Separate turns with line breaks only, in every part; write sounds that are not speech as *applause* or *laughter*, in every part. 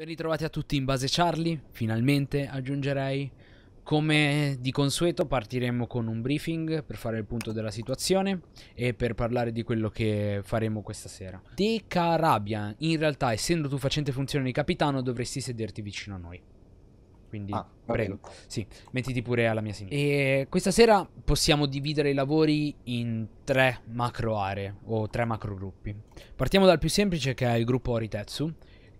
Ben ritrovati a tutti in base Charlie, finalmente aggiungerei. Come di consueto partiremo con un briefing per fare il punto della situazione e per parlare di quello che faremo questa sera. Deca Rabia, in realtà essendo tu facente funzione di capitano dovresti sederti vicino a noi. Quindi ah, prego, sì, mettiti pure alla mia sinistra. E questa sera possiamo dividere i lavori in tre macro aree o tre macro gruppi. Partiamo dal più semplice che è il gruppo Oritetsu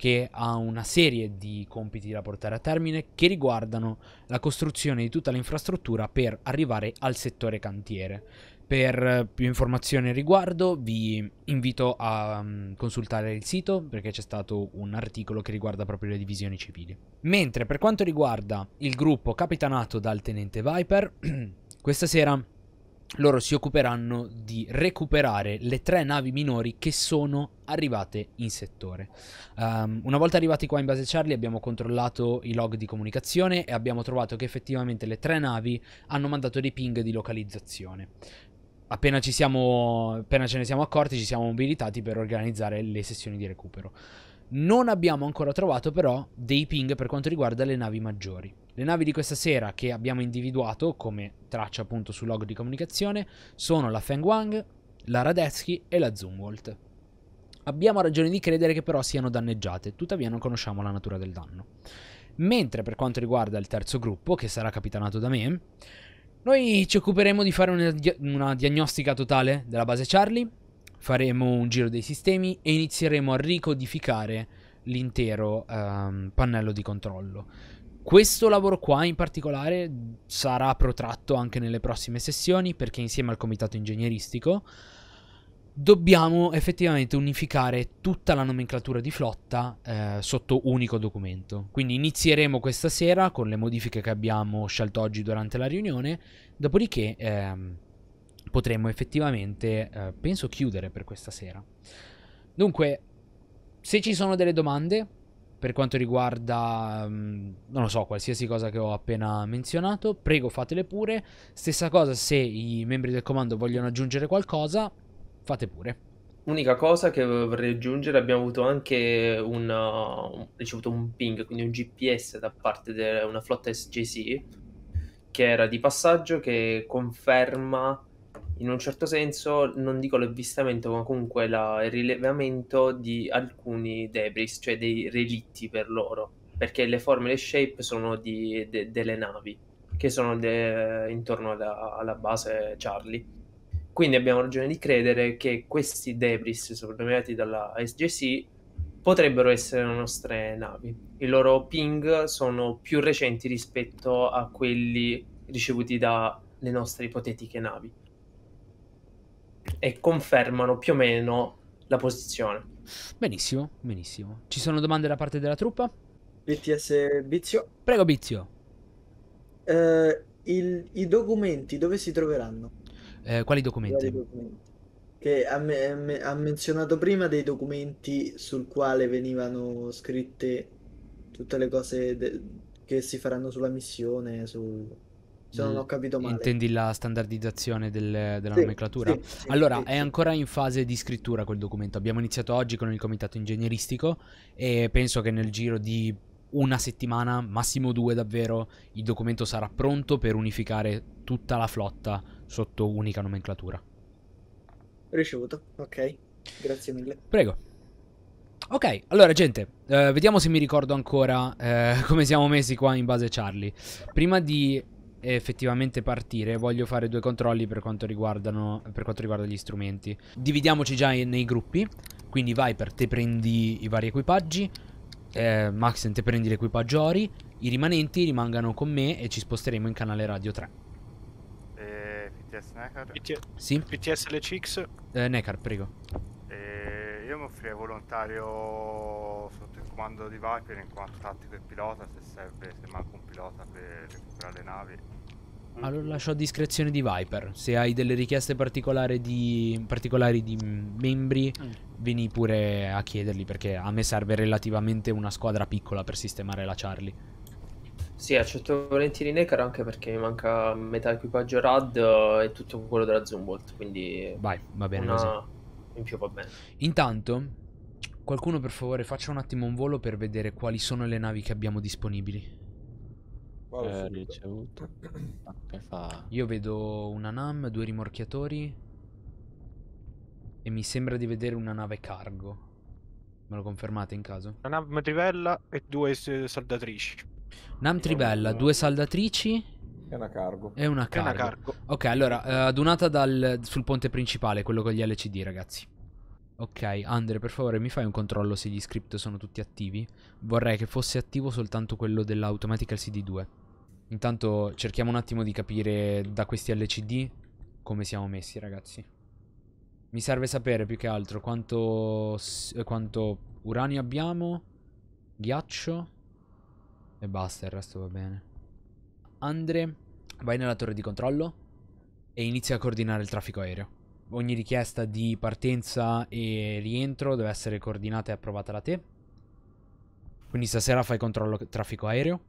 che ha una serie di compiti da portare a termine che riguardano la costruzione di tutta l'infrastruttura per arrivare al settore cantiere. Per eh, più informazioni al riguardo vi invito a mm, consultare il sito perché c'è stato un articolo che riguarda proprio le divisioni civili. Mentre per quanto riguarda il gruppo capitanato dal tenente Viper, *clears throat* questa sera loro si occuperanno di recuperare le tre navi minori che sono arrivate in settore. Um, una volta arrivati qua in base Charlie abbiamo controllato i log di comunicazione e abbiamo trovato che effettivamente le tre navi hanno mandato dei ping di localizzazione. Appena, siamo, appena ce ne siamo accorti ci siamo mobilitati per organizzare le sessioni di recupero. Non abbiamo ancora trovato però dei ping per quanto riguarda le navi maggiori. Le navi di questa sera che abbiamo individuato come traccia appunto sul logo di comunicazione sono la Feng Wang, la Radetzky e la Zumwalt. Abbiamo ragione di credere che però siano danneggiate, tuttavia non conosciamo la natura del danno. Mentre per quanto riguarda il terzo gruppo, che sarà capitanato da me, noi ci occuperemo di fare una, dia una diagnostica totale della base Charlie, faremo un giro dei sistemi e inizieremo a ricodificare l'intero um, pannello di controllo. Questo lavoro qua in particolare sarà protratto anche nelle prossime sessioni perché insieme al comitato ingegneristico dobbiamo effettivamente unificare tutta la nomenclatura di flotta eh, sotto unico documento. Quindi inizieremo questa sera con le modifiche che abbiamo scelto oggi durante la riunione, dopodiché ehm, potremo effettivamente, eh, penso, chiudere per questa sera. Dunque, se ci sono delle domande, per quanto riguarda, mm, non lo so, qualsiasi cosa che ho appena menzionato, prego fatele pure. Stessa cosa se i membri del comando vogliono aggiungere qualcosa, fate pure.
Unica cosa che vorrei aggiungere, abbiamo avuto anche una, uh, ricevuto un ping, quindi un GPS da parte di una flotta SJC che era di passaggio che conferma in un certo senso, non dico l'avvistamento, ma comunque la, il rilevamento di alcuni debris, cioè dei relitti per loro, perché le forme e le shape sono di, de, delle navi che sono de, intorno alla, alla base Charlie. Quindi abbiamo ragione di credere che questi debris sopravvivenuti dalla SGC potrebbero essere le nostre navi. I loro ping sono più recenti rispetto a quelli ricevuti dalle nostre ipotetiche navi e confermano più o meno la posizione.
Benissimo, benissimo. Ci sono domande da parte della truppa?
BTS Bizio. Prego Bizio. Eh, il, I documenti dove si troveranno?
Eh, quali documenti?
documenti? Che ha, me, ha menzionato prima dei documenti sul quale venivano scritte tutte le cose de- che si faranno sulla missione, su se non ho capito male.
Intendi la standardizzazione del, della sì, nomenclatura? Sì, sì, allora, è ancora in fase di scrittura quel documento. Abbiamo iniziato oggi con il comitato ingegneristico e penso che nel giro di una settimana, massimo due davvero, il documento sarà pronto per unificare tutta la flotta sotto unica nomenclatura. Ricevuto, ok. Grazie mille. Prego. Ok, allora gente, eh, vediamo se mi ricordo ancora eh, *laughs* come siamo messi qua in base Charlie. Prima di effettivamente partire voglio fare due controlli per quanto, per quanto riguarda gli strumenti. Dividiamoci già nei gruppi, quindi Viper te prendi i vari equipaggi, eh, Maxen te prendi l'equipaggio Ori, i rimanenti rimangano con me e ci sposteremo in canale radio 3. Eh, PTS Necar? PT sì? PTS LCX? Eh, Necar, prego.
Eh, io mi offrirei volontario sotto il comando di Viper in quanto tattico e pilota se serve, se manca un pilota per recuperare le navi.
Allora ah, lascio a discrezione di Viper. Se hai delle richieste particolari di, particolari di membri, mm. vieni pure a chiederli perché a me serve relativamente una squadra piccola per sistemare la Charlie.
Sì, accetto volentieri Necker anche perché mi manca metà equipaggio Rad eh, e tutto quello della Zumbolt, quindi... Vai, va bene una... così. In più va bene.
Intanto, qualcuno per favore faccia un attimo un volo per vedere quali sono le navi che abbiamo disponibili.
Vado eh, ricevuto. *clears throat* fa?
Io vedo una NAM, due rimorchiatori. E mi sembra di vedere una nave cargo. Me lo confermate in caso?
Una NAM trivella e
due saldatrici. NAM diciamo trivella, due saldatrici. E una cargo. E una cargo. È una cargo. Ok, allora, eh, adunata dal, sul ponte principale, quello con gli LCD, ragazzi. Ok, Andre, per favore mi fai un controllo se gli script sono tutti attivi? Vorrei che fosse attivo soltanto quello dell'automatic CD2. Intanto cerchiamo un attimo di capire da questi LCD come siamo messi, ragazzi. Mi serve sapere più che altro quanto, eh, quanto uranio abbiamo, ghiaccio e basta, il resto va bene. Andre, vai nella torre di controllo e inizia a coordinare il traffico aereo. Ogni richiesta di partenza e rientro deve essere coordinata e approvata da te. Quindi stasera fai controllo traffico aereo.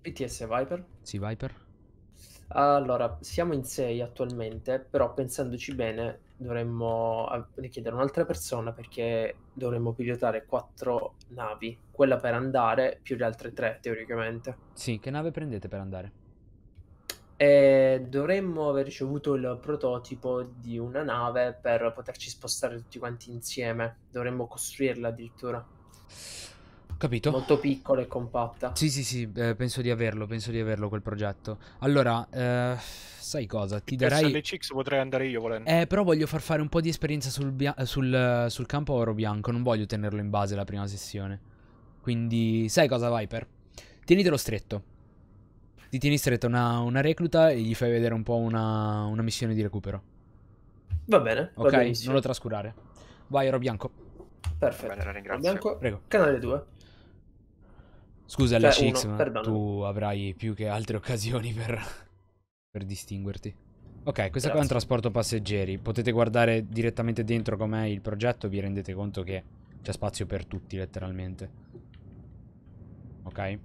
PTS Viper. Sì, Viper. Allora, siamo in 6 attualmente, però pensandoci bene dovremmo richiedere un'altra persona perché dovremmo pilotare 4 navi, quella per andare più le altre 3 teoricamente. Sì, che nave prendete per andare? E dovremmo aver ricevuto il prototipo di una nave per poterci spostare tutti quanti insieme, dovremmo costruirla addirittura
capito. Molto piccola e compatta. Sì, sì, sì, eh, penso di averlo, penso di averlo quel progetto. Allora, eh, sai cosa? Ti darai... SLCX potrei andare io volendo. Eh, però voglio far fare un po' di esperienza sul, bia... sul, sul campo oro bianco, non voglio tenerlo in base la prima sessione. Quindi, sai cosa, Viper? Tienitelo stretto. Ti tieni stretto una, una, recluta e gli fai vedere un po' una, una missione di recupero.
Va bene. Ok, va non lo trascurare.
Vai, oro bianco. Perfetto. Va bene, Bianco, Prego. Canale 2. Scusa cioè, LHX, uno, ma perdona. tu avrai più che altre occasioni per, *laughs* per distinguerti. Ok, questo qua è un trasporto passeggeri. Potete guardare direttamente dentro com'è il progetto vi rendete conto che c'è spazio per tutti, letteralmente. Ok?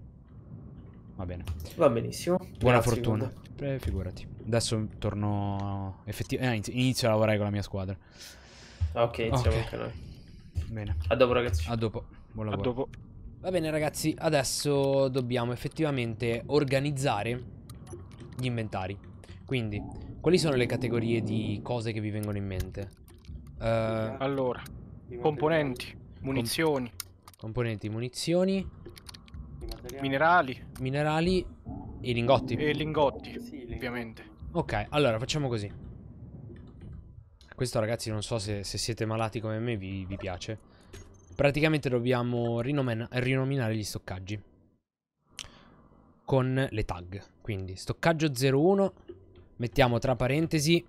Va bene.
Va benissimo. Buona Grazie, fortuna. Eh,
figurati. Adesso torno... Effettivamente, eh, inizio a lavorare con la mia squadra. Ah, ok, iniziamo okay. anche noi. Bene. A dopo ragazzi. A dopo. Buon lavoro. A dopo. Va bene ragazzi, adesso dobbiamo effettivamente organizzare gli inventari. Quindi, quali sono le categorie di cose che vi vengono in mente? Uh, allora, componenti, munizioni. Com componenti, munizioni. Minerali. Minerali e lingotti. E lingotti, ovviamente. Ok, allora facciamo così. Questo ragazzi non so se, se siete malati come me vi, vi piace. Praticamente dobbiamo rinominare gli stoccaggi. Con le tag. Quindi stoccaggio 01. Mettiamo tra parentesi.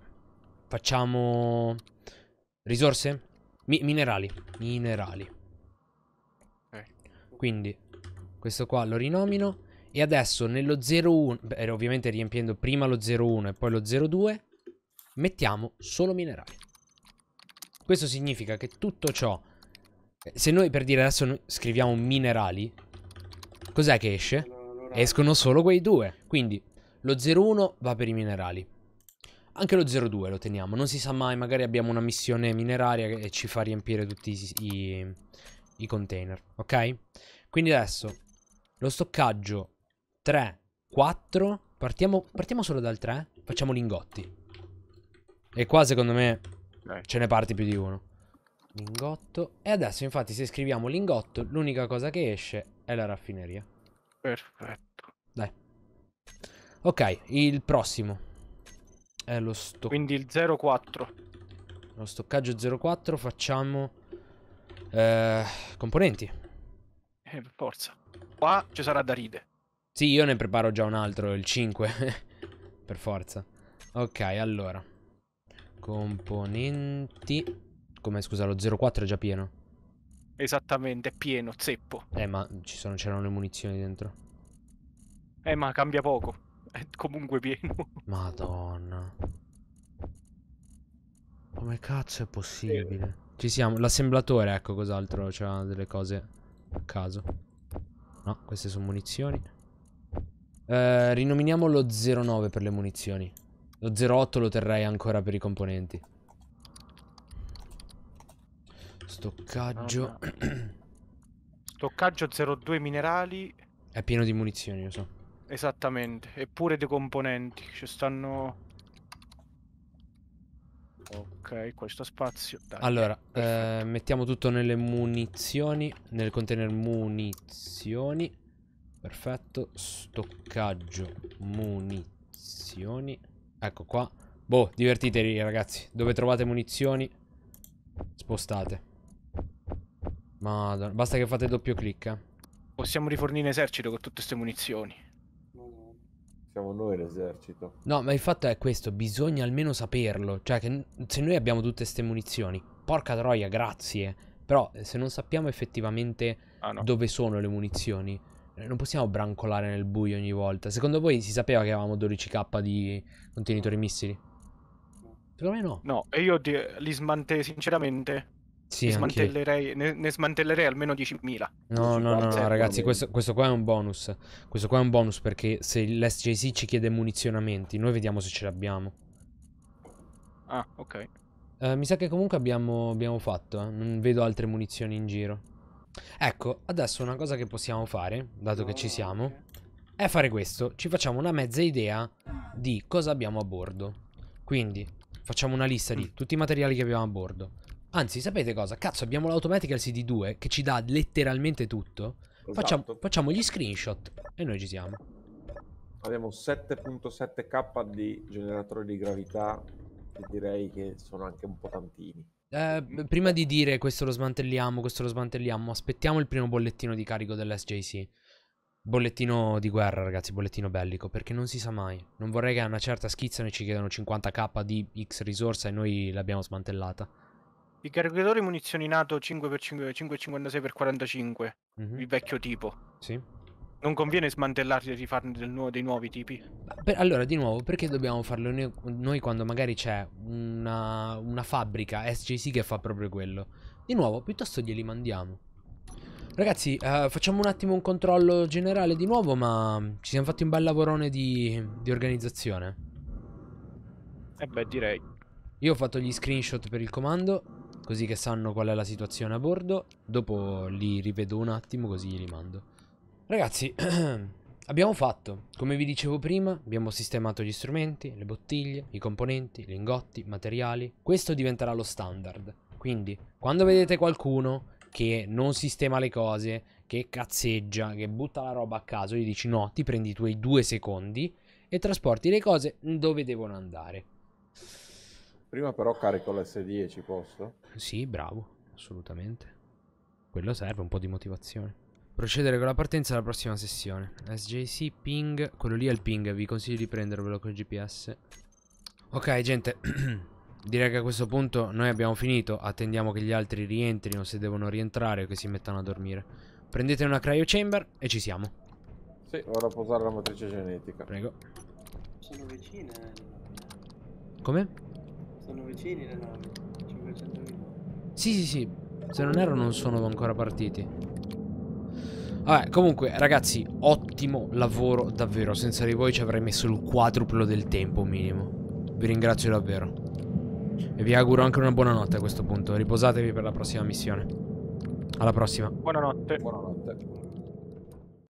Facciamo... Risorse? Mi minerali. Minerali. Eh. Quindi questo qua lo rinomino. E adesso nello 01, beh, eh, ovviamente riempiendo prima lo 01 e poi lo 02, mettiamo solo minerali. Questo significa che tutto ciò se noi per dire adesso scriviamo minerali, cos'è che esce? Escono solo quei due. Quindi lo 01 va per i minerali. Anche lo 02 lo teniamo, non si sa mai, magari abbiamo una missione mineraria che ci fa riempire tutti i, i, i container, ok? Quindi adesso lo stoccaggio 3, 4, partiamo, partiamo solo dal 3, facciamo lingotti. E qua secondo me ce ne parte più di uno. Lingotto. E adesso infatti se scriviamo lingotto l'unica cosa che esce è la raffineria. Perfetto. Dai. Ok, il prossimo. È lo stoccaggio. Quindi il 04. Lo stoccaggio 04 facciamo... Eh, componenti.
Eh, forza. Qua ci sarà da ride.
Sì, io ne preparo già un altro, il 5. *laughs* per forza. Ok, allora. Componenti. Come scusa, lo 04 è già pieno.
Esattamente, è pieno, zeppo.
Eh, ma ci sono, c'erano le munizioni dentro. Eh, ma cambia poco. È comunque pieno. Madonna. Come cazzo è possibile? Eh. Ci siamo. L'assemblatore, ecco cos'altro. C'ha delle cose a caso. No, queste sono munizioni. Eh, rinominiamo lo 09 per le munizioni. Lo 08 lo terrei ancora per i componenti. Stoccaggio. Ah, no. Stoccaggio 02 minerali. È pieno di munizioni, lo so. Esattamente, eppure dei componenti. Ci
stanno... Ok, questo spazio. Dai, allora,
eh, mettiamo tutto nelle munizioni, nel container munizioni. Perfetto, stoccaggio munizioni. Ecco qua. Boh, divertitevi ragazzi. Dove trovate munizioni? Spostate. Madonna, basta che fate doppio clic. Eh. Possiamo rifornire esercito con tutte queste munizioni. Siamo noi l'esercito. No, ma il fatto è questo, bisogna almeno saperlo. Cioè, che se noi abbiamo tutte queste munizioni, porca troia, grazie. Però eh, se non sappiamo effettivamente ah, no. dove sono le munizioni, eh, non possiamo brancolare nel buio ogni volta. Secondo voi si sapeva che avevamo 12k di contenitori missili? Secondo me no. No, e io li smante sinceramente sì, ne, smantellerei, ne, ne, smantellerei almeno 10.000.
No, no, no, no ecco, ragazzi, questo,
questo, qua è un bonus. Questo qua è un bonus perché se l'SJC ci chiede munizionamenti, noi vediamo se ce l'abbiamo.
Ah, ok.
Eh, mi sa che comunque abbiamo, abbiamo fatto, eh. non vedo altre munizioni in giro. Ecco, adesso una cosa che possiamo fare, dato no, che ci siamo, okay. è fare questo. Ci facciamo una mezza idea di cosa abbiamo a bordo. Quindi facciamo una lista di mm. tutti i materiali che abbiamo a bordo Anzi, sapete cosa? Cazzo, abbiamo l'automatica CD2 che ci dà letteralmente tutto. Esatto. Facciamo, facciamo, gli screenshot e noi ci siamo.
Abbiamo 7.7k di generatore di gravità che direi che sono anche un po' tantini.
Eh, prima di dire questo lo smantelliamo, questo lo smantelliamo, aspettiamo il primo bollettino di carico dell'SJC. Bollettino di guerra, ragazzi, bollettino bellico, perché non si sa mai. Non vorrei che a una certa schizza ne ci chiedano 50k di X risorsa e noi l'abbiamo smantellata. Il caricatore munizioni nato 5x5, 5,56x45, mm-hmm. il vecchio tipo. Sì. Non conviene smantellarli e rifarne nuovo, dei nuovi tipi? Per, allora, di nuovo, perché dobbiamo farlo noi, noi quando magari c'è una, una, fabbrica SJC che fa proprio quello? Di nuovo, piuttosto glieli mandiamo. Ragazzi, eh, facciamo un attimo un controllo generale di nuovo, ma ci siamo fatti un bel lavorone di, di organizzazione. E eh beh, direi. Io ho fatto gli screenshot per il comando così che sanno qual è la situazione a bordo. Dopo li rivedo un attimo così gli rimando. Ragazzi, *clears throat* abbiamo fatto. Come vi dicevo prima, abbiamo sistemato gli strumenti, le bottiglie, i componenti, i lingotti, i materiali. Questo diventerà lo standard. Quindi, quando vedete qualcuno che non sistema le cose, che cazzeggia, che butta la roba a caso, gli dici no, ti prendi i tuoi due secondi e trasporti le cose dove devono andare.
Prima però carico l'S10, posso? Sì,
bravo, assolutamente. Quello serve, un po' di motivazione. Procedere con la partenza alla prossima sessione. SJC, ping, quello lì è il ping, vi consiglio di prendervelo col GPS. Ok, gente, *clears throat* direi che a questo punto noi abbiamo finito. Attendiamo che gli altri rientrino, se devono rientrare o che si mettano a dormire. Prendete una cryo chamber e
ci siamo. Sì, ora posare la matrice genetica. Prego. Sono vicine. Come? Sono vicini le navi. 500.000.
Sì, sì, sì. Se non erro non sono ancora partiti. Vabbè, comunque, ragazzi, ottimo lavoro davvero. Senza di voi ci avrei messo il quadruplo del tempo minimo. Vi ringrazio davvero. E vi auguro anche una buonanotte a questo punto. Riposatevi per la prossima missione. Alla prossima.
Buonanotte. Buonanotte.